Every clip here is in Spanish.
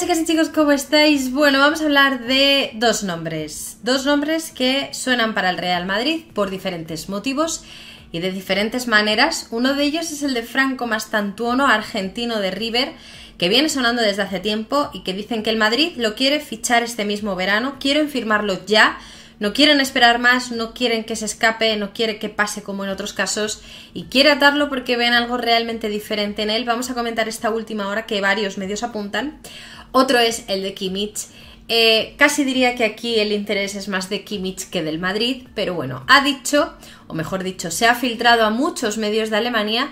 chicas y chicos, ¿cómo estáis? Bueno, vamos a hablar de dos nombres. Dos nombres que suenan para el Real Madrid por diferentes motivos y de diferentes maneras. Uno de ellos es el de Franco Mastantuono, argentino de River, que viene sonando desde hace tiempo y que dicen que el Madrid lo quiere fichar este mismo verano, quieren firmarlo ya, no quieren esperar más, no quieren que se escape, no quiere que pase como en otros casos y quiere atarlo porque ven algo realmente diferente en él. Vamos a comentar esta última hora que varios medios apuntan. Otro es el de Kimmich. Eh, casi diría que aquí el interés es más de Kimmich que del Madrid, pero bueno, ha dicho, o mejor dicho, se ha filtrado a muchos medios de Alemania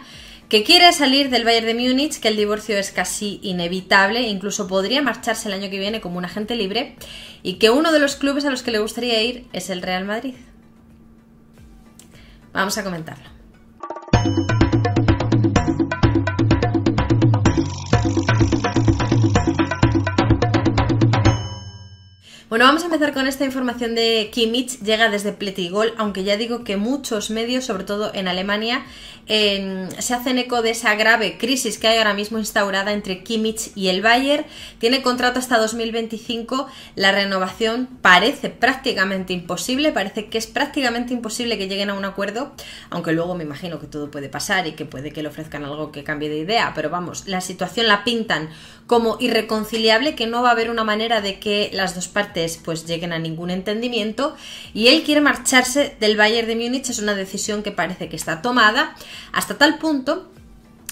que quiere salir del Bayern de Múnich, que el divorcio es casi inevitable, incluso podría marcharse el año que viene como un agente libre, y que uno de los clubes a los que le gustaría ir es el Real Madrid. Vamos a comentarlo. Bueno, vamos a empezar con esta información de Kimmich, llega desde Pletigol, aunque ya digo que muchos medios, sobre todo en Alemania, se hacen eco de esa grave crisis que hay ahora mismo instaurada entre Kimmich y el Bayer, Tiene contrato hasta 2025, la renovación parece prácticamente imposible, parece que es prácticamente imposible que lleguen a un acuerdo, aunque luego me imagino que todo puede pasar y que puede que le ofrezcan algo que cambie de idea, pero vamos, la situación la pintan como irreconciliable, que no va a haber una manera de que las dos partes pues lleguen a ningún entendimiento y él quiere marcharse del Bayern de Múnich, es una decisión que parece que está tomada, hasta tal punto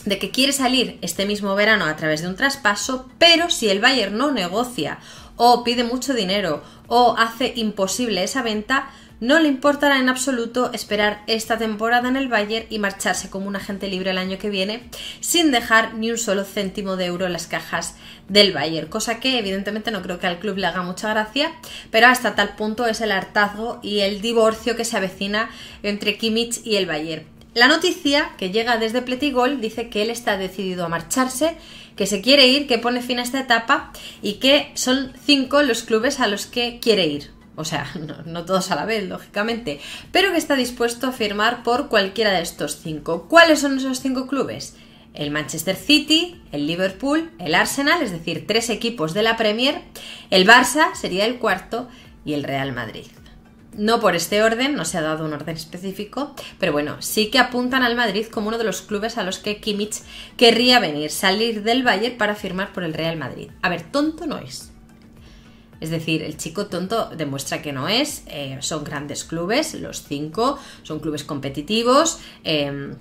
de que quiere salir este mismo verano a través de un traspaso, pero si el Bayern no negocia o pide mucho dinero o hace imposible esa venta, no le importará en absoluto esperar esta temporada en el Bayern y marcharse como un agente libre el año que viene sin dejar ni un solo céntimo de euro en las cajas del Bayern, cosa que evidentemente no creo que al club le haga mucha gracia, pero hasta tal punto es el hartazgo y el divorcio que se avecina entre Kimmich y el Bayern. La noticia que llega desde Pletigol dice que él está decidido a marcharse, que se quiere ir, que pone fin a esta etapa y que son cinco los clubes a los que quiere ir o sea, no, todos a la vez, lógicamente, pero que está dispuesto a firmar por cualquiera de estos cinco. ¿Cuáles son esos cinco clubes? El Manchester City, el Liverpool, el Arsenal, es decir, tres equipos de la Premier, el Barça sería el cuarto y el Real Madrid. No por este orden, no se ha dado un orden específico, pero bueno, sí que apuntan al Madrid como uno de los clubes a los que Kimmich querría venir, salir del Bayern para firmar por el Real Madrid. A ver, tonto no es. Es decir, el chico tonto demuestra que no es, eh, son grandes clubes, los cinco, son clubes competitivos. Em,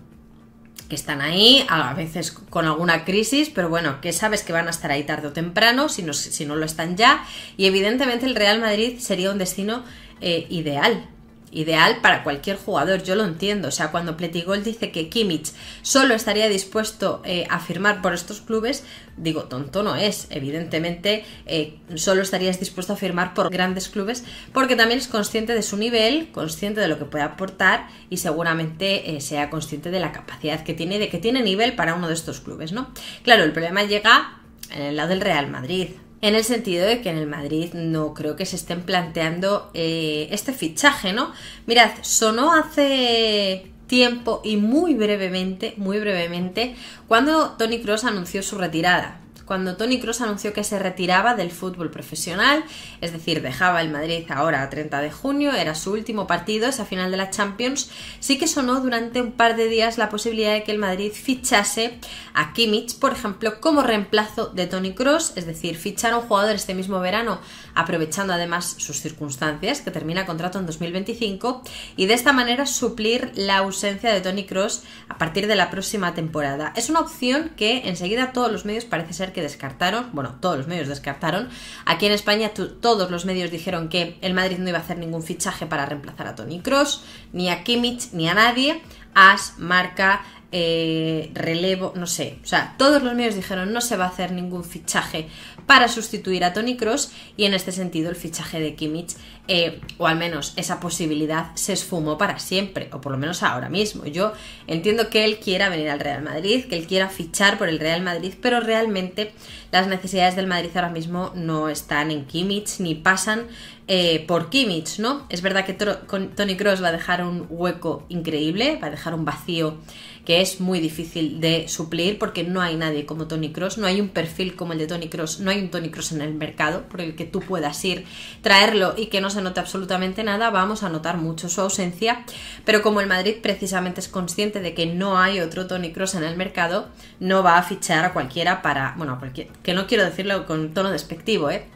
que están ahí, a veces con alguna crisis, pero bueno, que sabes que van a estar ahí tarde o temprano, si no, si no lo están ya. Y evidentemente el Real Madrid sería un destino eh, ideal ideal para cualquier jugador, yo lo entiendo. O sea, cuando Pletigol dice que Kimmich solo estaría dispuesto eh, a firmar por estos clubes, digo, tonto no es. Evidentemente, eh, solo estarías dispuesto a firmar por grandes clubes porque también es consciente de su nivel, consciente de lo que puede aportar y seguramente eh, sea consciente de la capacidad que tiene, y de que tiene nivel para uno de estos clubes, ¿no? Claro, el problema llega en el lado del Real Madrid en el sentido de que en el Madrid no creo que se estén planteando eh, este fichaje, ¿no? Mirad, sonó hace tiempo y muy brevemente, muy brevemente, cuando Tony Cross anunció su retirada cuando Tony Cross anunció que se retiraba del fútbol profesional, es decir, dejaba el Madrid ahora a 30 de junio, era su último partido, esa final de la Champions, sí que sonó durante un par de días la posibilidad de que el Madrid fichase a Kimmich, por ejemplo, como reemplazo de Tony Cross, es decir, fichar a un jugador este mismo verano aprovechando además sus circunstancias, que termina contrato en 2025, y de esta manera suplir la ausencia de Tony Cross a partir de la próxima temporada. Es una opción que enseguida todos los medios parece ser que descartaron, bueno, todos los medios descartaron. Aquí en España todos los medios dijeron que el Madrid no iba a hacer ningún fichaje para reemplazar a Tony Cross, ni a Kimmich, ni a nadie. As, Marca, eh, relevo, no sé. O sea, todos los medios dijeron no se va a hacer ningún fichaje para sustituir a Tony Cross y en este sentido el fichaje de Kimmich, eh, o al menos esa posibilidad, se esfumó para siempre, o por lo menos ahora mismo. Yo entiendo que él quiera venir al Real Madrid, que él quiera fichar por el Real Madrid, pero realmente las necesidades del Madrid ahora mismo no están en Kimmich ni pasan eh, por Kimmich, ¿no? Es verdad que Tony Cross va a dejar un hueco increíble, va a dejar un vacío que es muy difícil de suplir porque no hay nadie como Tony Cross, no hay un perfil como el de Tony Cross, no hay un Tony Cross en el mercado por el que tú puedas ir, traerlo y que no se note absolutamente nada, vamos a notar mucho su ausencia, pero como el Madrid precisamente es consciente de que no hay otro Tony Cross en el mercado, no va a fichar a cualquiera para, bueno, porque, que no quiero decirlo con tono despectivo, ¿eh?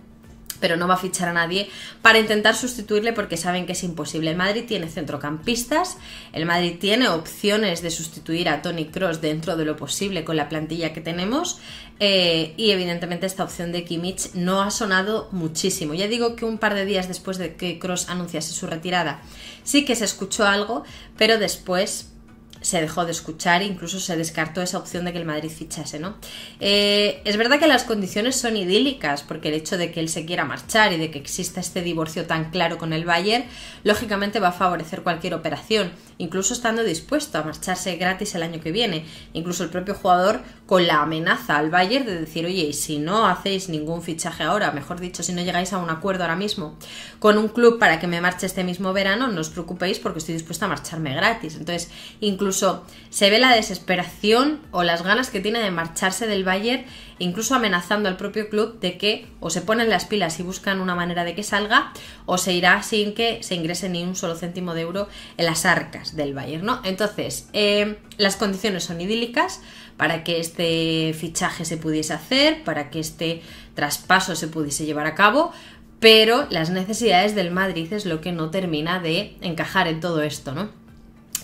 pero no va a fichar a nadie para intentar sustituirle porque saben que es imposible. El Madrid tiene centrocampistas, el Madrid tiene opciones de sustituir a Tony Cross dentro de lo posible con la plantilla que tenemos eh, y evidentemente esta opción de Kimmich no ha sonado muchísimo. Ya digo que un par de días después de que Cross anunciase su retirada sí que se escuchó algo, pero después se dejó de escuchar, incluso se descartó esa opción de que el Madrid fichase, ¿no? Eh, es verdad que las condiciones son idílicas, porque el hecho de que él se quiera marchar y de que exista este divorcio tan claro con el Bayern, lógicamente va a favorecer cualquier operación, incluso estando dispuesto a marcharse gratis el año que viene, incluso el propio jugador con la amenaza al Bayern de decir, oye, y si no hacéis ningún fichaje ahora, mejor dicho, si no llegáis a un acuerdo ahora mismo con un club para que me marche este mismo verano, no os preocupéis porque estoy dispuesto a marcharme gratis. Entonces, incluso Incluso se ve la desesperación o las ganas que tiene de marcharse del Bayern, incluso amenazando al propio club de que o se ponen las pilas y buscan una manera de que salga, o se irá sin que se ingrese ni un solo céntimo de euro en las arcas del Bayern, ¿no? Entonces, eh, las condiciones son idílicas para que este fichaje se pudiese hacer, para que este traspaso se pudiese llevar a cabo, pero las necesidades del Madrid es lo que no termina de encajar en todo esto, ¿no?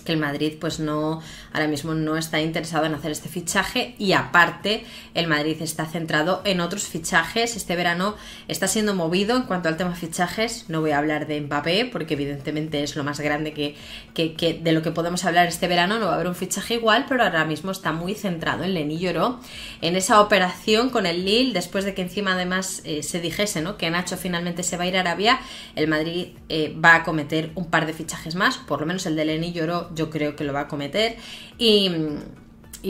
que el Madrid pues no ahora mismo no está interesado en hacer este fichaje y aparte el Madrid está centrado en otros fichajes. Este verano está siendo movido en cuanto al tema fichajes. No voy a hablar de Mbappé porque evidentemente es lo más grande que, de lo que podemos hablar este verano. No va a haber un fichaje igual, pero ahora mismo está muy centrado en lenny Lloró, en esa operación con el Lil después de que encima además eh, se dijese ¿no? que Nacho finalmente se va a ir a Arabia. El Madrid eh, va a cometer un par de fichajes más, por lo menos el de Leni Lloró yo creo que lo va a cometer. Y,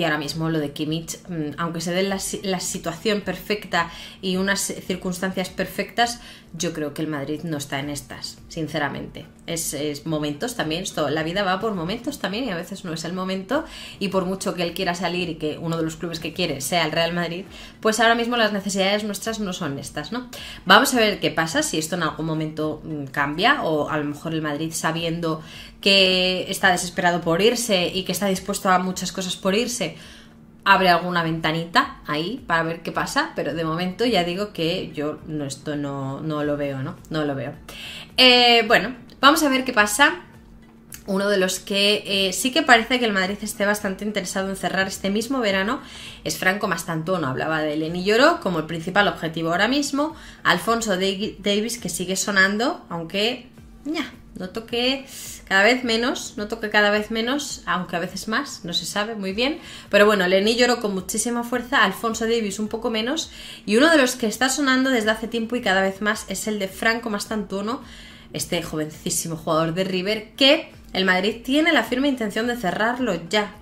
ahora mismo lo de Kimmich, mm, aunque se dé la situación perfecta y unas circunstancias perfectas, yo creo que el Madrid no está en estas, sinceramente. Es, momentos también, la vida va por momentos también y a veces no es el momento y por mucho que él quiera salir y que uno de los clubes que quiere sea el Real Madrid, pues ahora mismo las necesidades nuestras no son estas, ¿no? Vamos a ver qué pasa, si esto en algún momento mm, cambia o a lo mejor el Madrid sabiendo que está desesperado por irse y que está dispuesto a muchas cosas por irse, abre alguna ventanita ahí para ver qué pasa, pero de momento ya digo que yo no, esto no, no lo veo, ¿no? No lo veo. Eh, bueno, vamos a ver qué pasa. Uno de los que eh, sí que parece que el Madrid esté bastante interesado en cerrar este mismo verano es Franco Mastantuono. Hablaba de Lenny Lloro como el principal objetivo ahora mismo. Alfonso Davis que sigue sonando, aunque... ya no que cada vez menos, no que cada vez menos, aunque a veces más, no se sabe muy bien. Pero bueno, Lenny lloró con muchísima fuerza, Alfonso Davis un poco menos. Y uno de los que está sonando desde hace tiempo y cada vez más es el de Franco Mastantuono, este jovencísimo jugador de River, que el Madrid tiene la firme intención de cerrarlo ya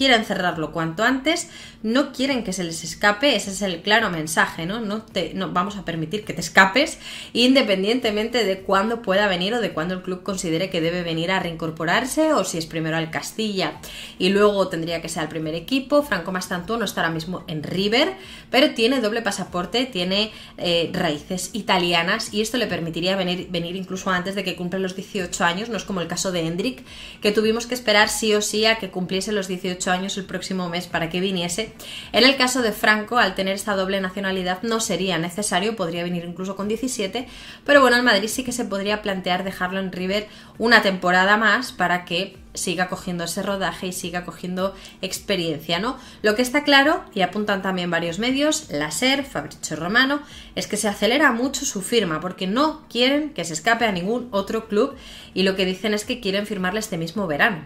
quieren cerrarlo cuanto antes, no quieren que se les escape, ese es el claro mensaje, ¿no? No, te, vamos a permitir que te escapes, independientemente de cuándo pueda venir o de cuándo el club considere que debe venir a reincorporarse o si es primero al Castilla y luego tendría que ser al primer equipo. Franco no está ahora mismo en River, pero tiene doble pasaporte, tiene eh, raíces italianas y esto le permitiría venir, venir incluso antes de que cumpla los 18 años, no es como el caso de Hendrik, que tuvimos que esperar sí o sí a que cumpliese los 18 años el próximo mes para que viniese. En el caso de Franco, al tener esta doble nacionalidad no sería necesario, podría venir incluso con 17, pero bueno, al Madrid sí que se podría plantear dejarlo en River una temporada más para que siga cogiendo ese rodaje y siga cogiendo experiencia, ¿no? Lo que está claro, y apuntan también varios medios, la SER, Fabricio Romano, es que se acelera mucho su firma porque no quieren que se escape a ningún otro club y lo que dicen es que quieren firmarle este mismo verano.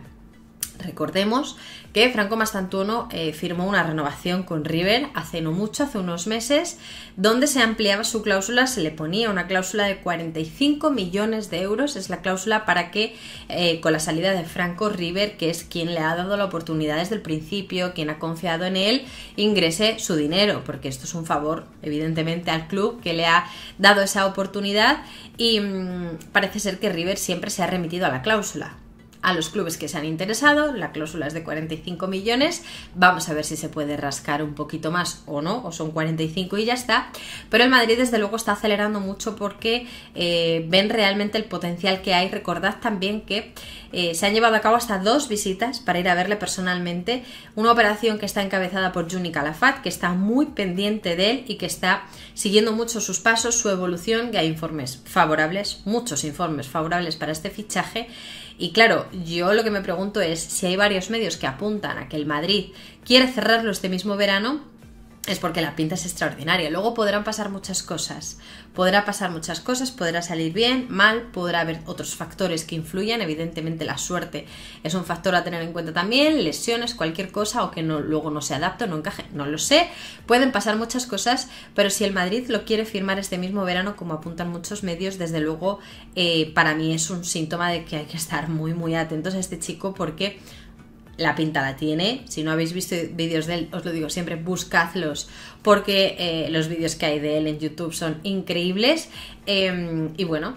Recordemos que Franco Mastantuono eh, firmó una renovación con River hace no mucho, hace unos meses, donde se ampliaba su cláusula, se le ponía una cláusula de 45 millones de euros, es la cláusula para que eh, con la salida de Franco River, que es quien le ha dado la oportunidad desde el principio, quien ha confiado en él, ingrese su dinero, porque esto es un favor evidentemente al club que le ha dado esa oportunidad y mm, parece ser que River siempre se ha remitido a la cláusula a los clubes que se han interesado, la cláusula es de 45 millones, vamos a ver si se puede rascar un poquito más o no, o son 45 y ya está, pero el Madrid desde luego está acelerando mucho porque eh, ven realmente el potencial que hay, recordad también que eh, se han llevado a cabo hasta dos visitas para ir a verle personalmente, una operación que está encabezada por Juni Calafat, que está muy pendiente de él y que está siguiendo mucho sus pasos, su evolución, que hay informes favorables, muchos informes favorables para este fichaje y claro, yo lo que me pregunto es si hay varios medios que apuntan a que el Madrid quiere cerrarlo este mismo verano, es porque la pinta es extraordinaria. Luego podrán pasar muchas cosas. Podrá pasar muchas cosas, podrá salir bien, mal, podrá haber otros factores que influyan. Evidentemente la suerte es un factor a tener en cuenta también, lesiones, cualquier cosa o que no, luego no se adapte no encaje. No lo sé. Pueden pasar muchas cosas, pero si el Madrid lo quiere firmar este mismo verano, como apuntan muchos medios, desde luego eh, para mí es un síntoma de que hay que estar muy, muy atentos a este chico porque la pinta la tiene. Si no habéis visto vídeos de él, os lo digo siempre, buscadlos, porque eh, los vídeos que hay de él en YouTube son increíbles. Em, y bueno,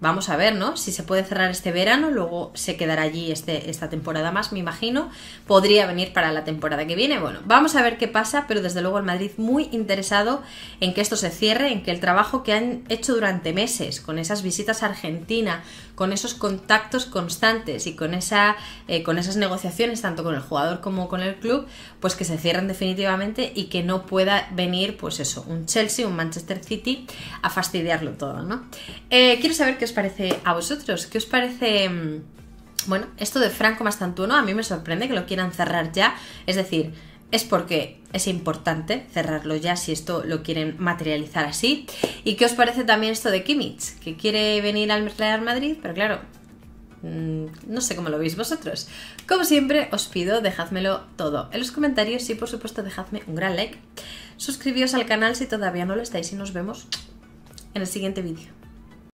vamos a ver, ¿no? Si se puede cerrar este verano, luego se quedará allí este, esta temporada más, me imagino. Podría venir para la temporada que viene. Bueno, vamos a ver qué pasa, pero desde luego el Madrid muy interesado en que esto se cierre, en que el trabajo que han hecho durante meses, con esas visitas a Argentina, con esos contactos constantes y con, esa, eh, con esas negociaciones, tanto con el jugador como con el club, pues que se cierren definitivamente y que no pueda venir, pues eso, un Chelsea, un Manchester City a fastidiarlo todo, ¿no? Eh, quiero saber qué qué os parece a vosotros, qué os parece... Mm, bueno, esto de Franco Mastantuno, a mí me sorprende que lo quieran cerrar ya, es decir, es porque es importante cerrarlo ya si esto lo quieren materializar así. ¿Y qué os parece también esto de Kimmich? Que quiere venir al Real Madrid, pero claro, mm, no sé cómo lo veis vosotros. Como siempre, os pido, dejádmelo todo en los comentarios y por supuesto dejadme un gran like. Suscribíos al canal si todavía no lo estáis y nos vemos en el siguiente vídeo.